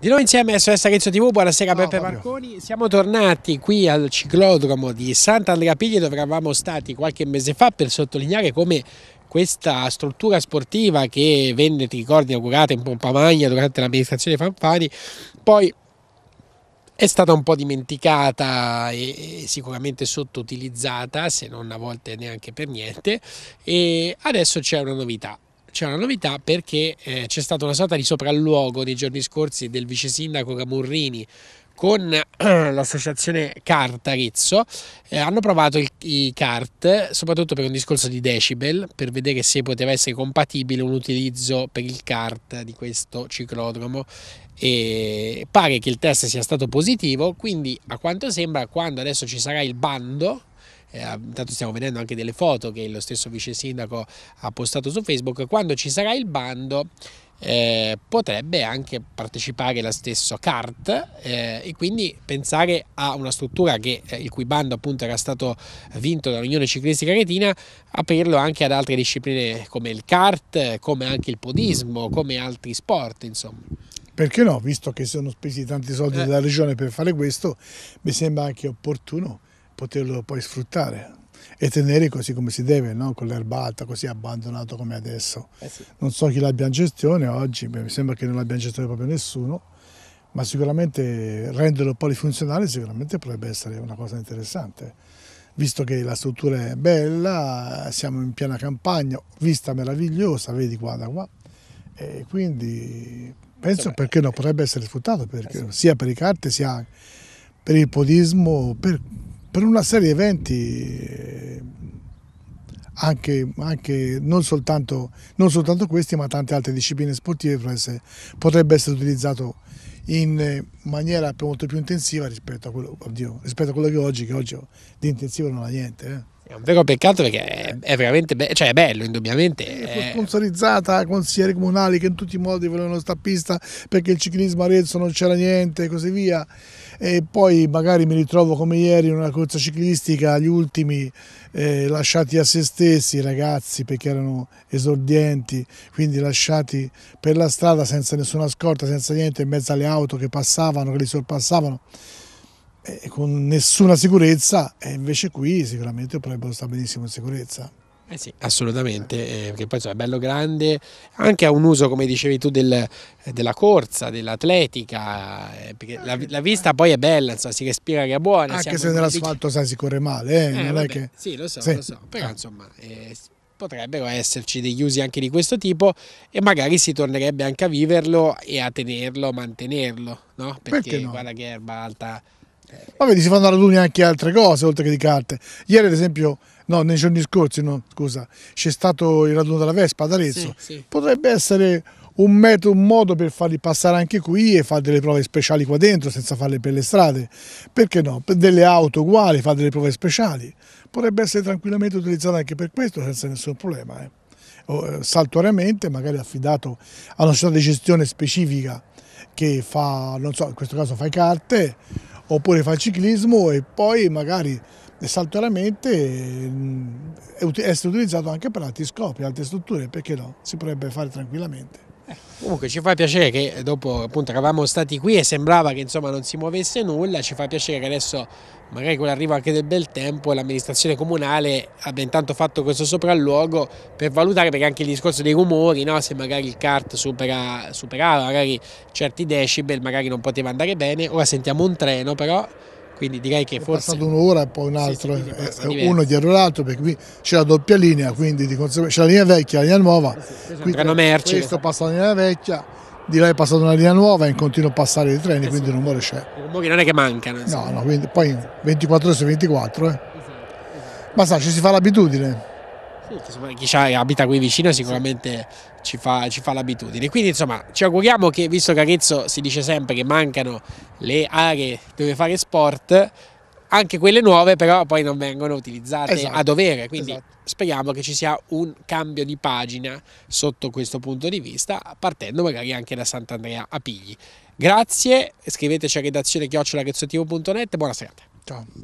Di noi insieme a SOS Arezzo TV, buonasera Ciao, Peppe Marconi, siamo tornati qui al ciclodromo di Sant'Andrea Piglia dove eravamo stati qualche mese fa per sottolineare come questa struttura sportiva che venne, ti ricordi, inaugurata in pompa magna durante l'amministrazione Fanfani, poi è stata un po' dimenticata e sicuramente sottoutilizzata, se non a volte neanche per niente, e adesso c'è una novità c'è una novità perché eh, c'è stata una sorta di sopralluogo nei giorni scorsi del vice sindaco Gamurrini con l'associazione Cartarezzo eh, hanno provato il, i CART soprattutto per un discorso di decibel per vedere se poteva essere compatibile un utilizzo per il CART di questo ciclodromo e pare che il test sia stato positivo quindi a quanto sembra quando adesso ci sarà il bando eh, ah, intanto stiamo vedendo anche delle foto che lo stesso vice sindaco ha postato su Facebook, quando ci sarà il bando eh, potrebbe anche partecipare la stessa CART eh, e quindi pensare a una struttura che, eh, il cui bando appunto era stato vinto dall'Unione Ciclistica Retina, aprirlo anche ad altre discipline come il CART, come anche il podismo, come altri sport insomma. Perché no, visto che sono spesi tanti soldi eh. dalla regione per fare questo, mi sembra anche opportuno poterlo poi sfruttare e tenere così come si deve, no? con l'erbata così abbandonato come adesso. Eh sì. Non so chi l'abbia in gestione oggi, mi sembra che non l'abbia in gestione proprio nessuno, ma sicuramente renderlo polifunzionale sicuramente potrebbe essere una cosa interessante, visto che la struttura è bella, siamo in piena campagna, vista meravigliosa, vedi qua da qua, e quindi penso Vabbè. perché no, eh. potrebbe essere sfruttato, perché, eh sì. sia per i carte sia per il podismo, per per una serie di eventi, eh, anche, anche non, soltanto, non, soltanto, questi, ma tante altre discipline sportive, potrebbe essere utilizzato in eh, maniera molto più intensiva rispetto a quello, oddio, rispetto a quello che oggi, che oggi di intensivo non ha niente. Eh. È un vero peccato perché è, veramente be- cioè è bello, indubbiamente. È... Fu eh. sponsorizzata consiglieri comunali che in tutti i modi volevano pista perché il ciclismo a Arezzo non c'era niente e così via. E poi magari mi ritrovo come ieri in una corsa ciclistica, gli ultimi eh, lasciati a se stessi, i ragazzi, perché erano esordienti, quindi lasciati per la strada senza nessuna scorta, senza niente, in mezzo alle auto che passavano, che li sorpassavano eh, con nessuna sicurezza e invece qui sicuramente potrebbero stare benissimo in sicurezza. Eh sì, assolutamente, eh, perché poi insomma, è bello grande, anche a un uso, come dicevi tu, del, della corsa, dell'atletica, eh, perché la, la, vista poi è bella, insomma, si respira che è buona. Anche se nell'asfalto sai si corre male, eh, eh, non vabbè, è che... Sì, lo so, sì. lo so, però insomma eh, potrebbero esserci degli usi anche di questo tipo e magari si tornerebbe anche a viverlo e a tenerlo, mantenerlo, no? Perché, perché no? guarda che erba alta ma vedi, si fanno raduni anche altre cose oltre che di carte. Ieri, ad esempio, no, nei giorni scorsi, no, scusa, c'è stato il raduno della Vespa ad Arezzo. Sì, sì. Potrebbe essere un, metodo, un modo per farli passare anche qui e fare delle prove speciali qua dentro senza farle per le strade. Perché no? Per delle auto uguali, fare delle prove speciali. Potrebbe essere tranquillamente utilizzato anche per questo senza nessun problema. Eh. eh. saltuariamente, magari affidato a una società di gestione specifica che fa, non so, in questo caso fai carte oppure fa il ciclismo e poi magari saltuariamente mm, essere utilizzato anche per altri scopi, altre strutture, perché no? Si potrebbe fare tranquillamente. Comunque ci fa piacere che dopo appunto eravamo stati qui e sembrava che insomma non si muovesse nulla, ci fa piacere che adesso magari con l'arrivo anche del bel tempo l'amministrazione comunale abbia intanto fatto questo sopralluogo per valutare perché anche il discorso dei rumori, no? se magari il kart supera, superava magari certi decibel magari non poteva andare bene, ora sentiamo un treno però quindi direi che è forse... È passato un'ora e poi un altro, sì, sì, quindi, eh, uno dietro l'altro, perché qui c'è la doppia linea, quindi di conseguenza c'è la linea vecchia, la linea nuova. Sì, qui merci, questo passa la linea vecchia, di là è passata una linea nuova e in a passare i treni, eh quindi il rumore c'è. I rumori non è che mancano. No, no, quindi, poi 24 ore su 24. Eh. Esatto, esatto. Ma sa, ci si fa l'abitudine. Insomma, chi abita qui vicino sicuramente sì. ci fa, fa l'abitudine. Quindi insomma ci auguriamo che, visto che Arezzo si dice sempre che mancano le aree dove fare sport, anche quelle nuove però poi non vengono utilizzate esatto. a dovere, quindi esatto. speriamo che ci sia un cambio di pagina sotto questo punto di vista, partendo magari anche da Sant'Andrea a Pigli. Grazie, scriveteci a redazione chiocciolarezzottivo.net, buona serata. Ciao.